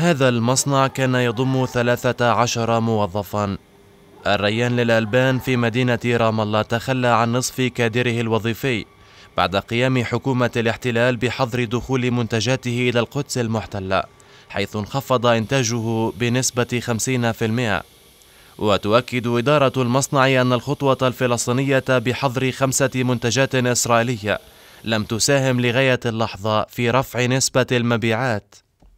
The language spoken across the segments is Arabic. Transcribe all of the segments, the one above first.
هذا المصنع كان يضم 13 موظفا الريان للألبان في مدينة رام الله تخلى عن نصف كادره الوظيفي بعد قيام حكومة الاحتلال بحظر دخول منتجاته إلى القدس المحتلة حيث انخفض إنتاجه بنسبة 50% وتؤكد إدارة المصنع أن الخطوة الفلسطينية بحظر خمسة منتجات إسرائيلية لم تساهم لغاية اللحظة في رفع نسبة المبيعات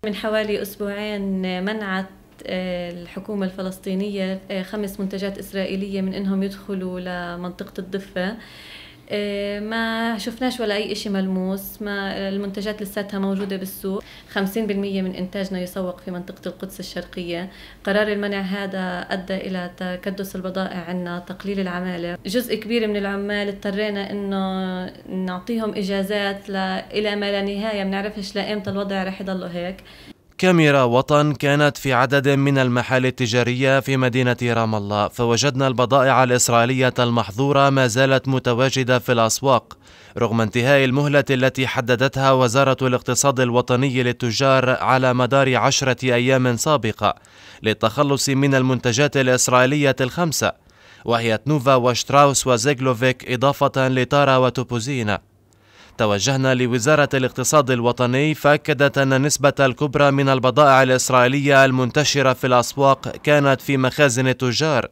من حوالي أسبوعين منعت آه، الحكومة الفلسطينية آه، خمس منتجات إسرائيلية من أنهم يدخلوا لمنطقة الضفة آه، ما شفناش ولا أي شيء ملموس ما المنتجات لساتها موجودة بالسوق 50% من إنتاجنا يسوق في منطقة القدس الشرقية قرار المنع هذا أدى إلى تكدس البضائع عندنا تقليل العمالة جزء كبير من العمال اضطرينا إنه نعطيهم إجازات ل... إلى ما لا نهاية ما بنعرفش لإمتى الوضع رح يضله هيك كاميرا وطن كانت في عدد من المحال التجارية في مدينة رام الله فوجدنا البضائع الإسرائيلية المحظورة ما زالت متواجدة في الأسواق رغم انتهاء المهلة التي حددتها وزارة الاقتصاد الوطني للتجار على مدار عشرة أيام سابقة للتخلص من المنتجات الإسرائيلية الخمسة وهي تنوفا وشتراوس وزيغلوفيك إضافة لتارا وتوبوزينا توجهنا لوزارة الاقتصاد الوطني فأكدت أن النسبة الكبرى من البضائع الإسرائيلية المنتشرة في الأسواق كانت في مخازن التجار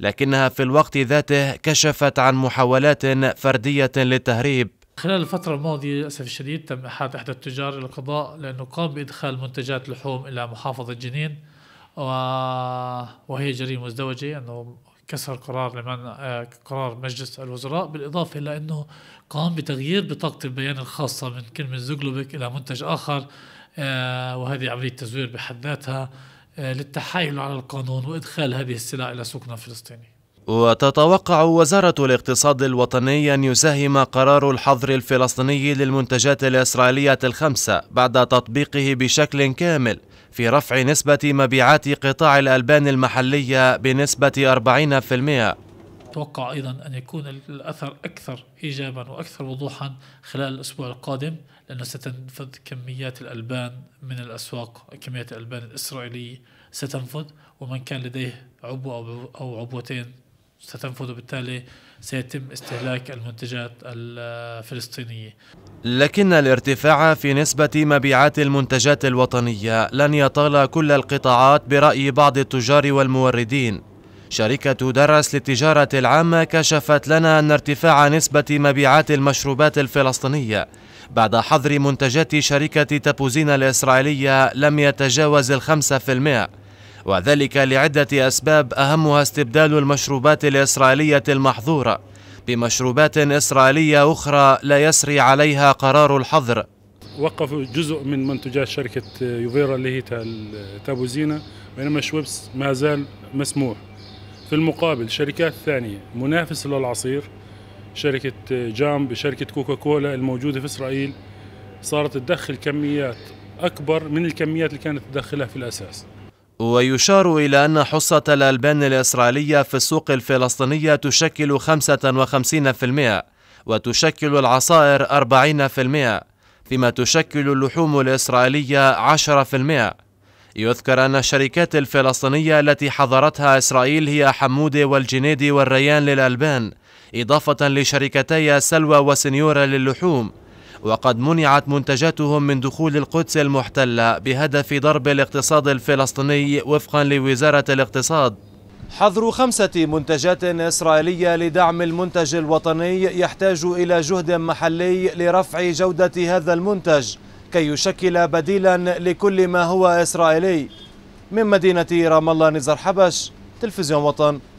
لكنها في الوقت ذاته كشفت عن محاولات فردية للتهريب خلال الفترة الماضية للأسف الشديد تم إحاطة إحدى التجار القضاء لأنه قام بإدخال منتجات لحوم إلى محافظة جنين وهي جريمة مزدوجة أنه كسر قرار لمن آه، قرار مجلس الوزراء بالإضافة إلى أنه قام بتغيير بطاقة البيان الخاصة من كلمة زوجلوبك إلى منتج آخر آه، وهذه عملية تزوير بحد ذاتها آه، للتحايل على القانون وإدخال هذه السلع إلى سوقنا الفلسطيني وتتوقع وزارة الاقتصاد الوطني أن يساهم قرار الحظر الفلسطيني للمنتجات الإسرائيلية الخمسة بعد تطبيقه بشكل كامل في رفع نسبة مبيعات قطاع الألبان المحلية بنسبة 40% أتوقع أيضا أن يكون الأثر أكثر إيجابا وأكثر وضوحا خلال الأسبوع القادم لأنه ستنفذ كميات الألبان من الأسواق كميات الألبان الإسرائيلية ستنفذ ومن كان لديه عبوة أو عبوتين ستنفذ وبالتالي سيتم استهلاك المنتجات الفلسطينية لكن الارتفاع في نسبة مبيعات المنتجات الوطنية لن يطال كل القطاعات برأي بعض التجار والموردين شركة درس للتجارة العامة كشفت لنا أن ارتفاع نسبة مبيعات المشروبات الفلسطينية بعد حظر منتجات شركة تابوزين الإسرائيلية لم يتجاوز الخمسة في المئة وذلك لعدة أسباب أهمها استبدال المشروبات الإسرائيلية المحظورة بمشروبات إسرائيلية أخرى لا يسري عليها قرار الحظر وقفوا جزء من منتجات شركة يوفيرا اللي هي تابوزينا بينما شويبس ما زال مسموح في المقابل شركات ثانية منافسة للعصير شركة جامب شركة كوكا كولا الموجودة في إسرائيل صارت تدخل كميات أكبر من الكميات اللي كانت تدخلها في الأساس ويشار إلى أن حصة الألبان الإسرائيلية في السوق الفلسطينية تشكل 55% وتشكل العصائر 40% فيما تشكل اللحوم الإسرائيلية 10% يذكر أن الشركات الفلسطينية التي حضرتها إسرائيل هي حمودة والجنيدي والريان للألبان إضافة لشركتي سلوى وسنيورا للحوم وقد منعت منتجاتهم من دخول القدس المحتلة بهدف ضرب الاقتصاد الفلسطيني وفقا لوزارة الاقتصاد حظر خمسة منتجات إسرائيلية لدعم المنتج الوطني يحتاج إلى جهد محلي لرفع جودة هذا المنتج كي يشكل بديلا لكل ما هو إسرائيلي من مدينة رام الله نزار حبش تلفزيون وطن